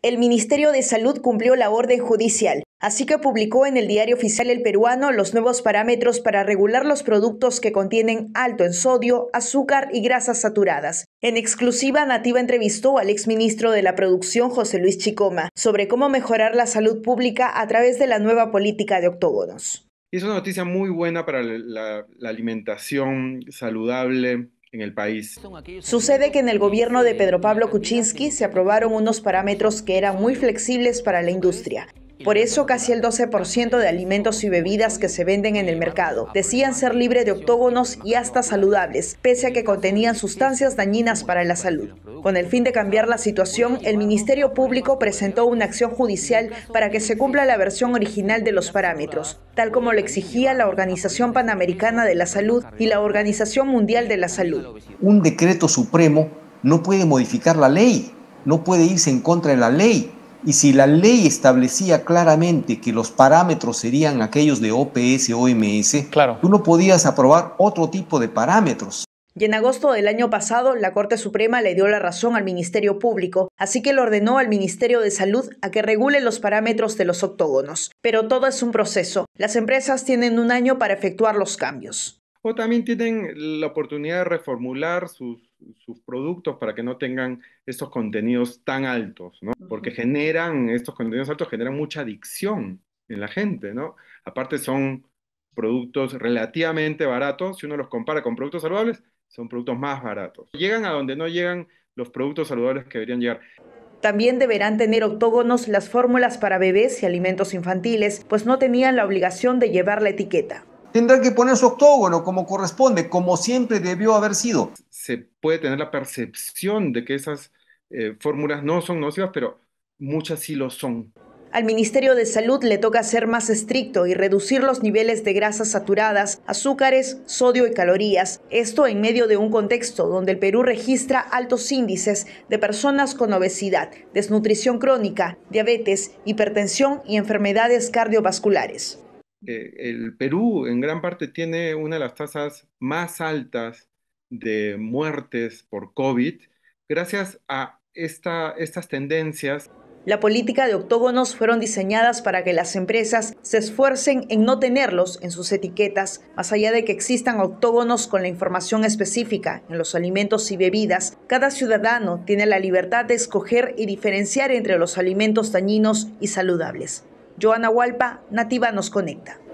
El Ministerio de Salud cumplió la orden judicial, así que publicó en el diario oficial El Peruano los nuevos parámetros para regular los productos que contienen alto en sodio, azúcar y grasas saturadas. En exclusiva, Nativa entrevistó al exministro de la Producción, José Luis Chicoma, sobre cómo mejorar la salud pública a través de la nueva política de octógonos. Es una noticia muy buena para la, la alimentación saludable en el país. Sucede que en el gobierno de Pedro Pablo Kuczynski se aprobaron unos parámetros que eran muy flexibles para la industria por eso casi el 12% de alimentos y bebidas que se venden en el mercado decían ser libres de octógonos y hasta saludables, pese a que contenían sustancias dañinas para la salud. Con el fin de cambiar la situación, el Ministerio Público presentó una acción judicial para que se cumpla la versión original de los parámetros, tal como lo exigía la Organización Panamericana de la Salud y la Organización Mundial de la Salud. Un decreto supremo no puede modificar la ley, no puede irse en contra de la ley. Y si la ley establecía claramente que los parámetros serían aquellos de OPS, OMS, claro. tú no podías aprobar otro tipo de parámetros. Y en agosto del año pasado, la Corte Suprema le dio la razón al Ministerio Público, así que le ordenó al Ministerio de Salud a que regule los parámetros de los octógonos. Pero todo es un proceso. Las empresas tienen un año para efectuar los cambios. O también tienen la oportunidad de reformular sus sus productos para que no tengan estos contenidos tan altos, ¿no? Porque generan, estos contenidos altos generan mucha adicción en la gente, ¿no? Aparte son productos relativamente baratos, si uno los compara con productos saludables, son productos más baratos. Llegan a donde no llegan los productos saludables que deberían llegar. También deberán tener octógonos las fórmulas para bebés y alimentos infantiles, pues no tenían la obligación de llevar la etiqueta tendrá que poner su octógono como corresponde, como siempre debió haber sido. Se puede tener la percepción de que esas eh, fórmulas no son nocivas, pero muchas sí lo son. Al Ministerio de Salud le toca ser más estricto y reducir los niveles de grasas saturadas, azúcares, sodio y calorías. Esto en medio de un contexto donde el Perú registra altos índices de personas con obesidad, desnutrición crónica, diabetes, hipertensión y enfermedades cardiovasculares. Eh, el Perú en gran parte tiene una de las tasas más altas de muertes por COVID gracias a estas tendencias. La política de octógonos fueron diseñadas para que las empresas se esfuercen en no tenerlos en sus etiquetas, más allá de que existan octógonos con la información específica en los alimentos y bebidas. Cada ciudadano tiene la libertad de escoger y diferenciar entre los alimentos dañinos y saludables. Joana Hualpa, Nativa nos conecta.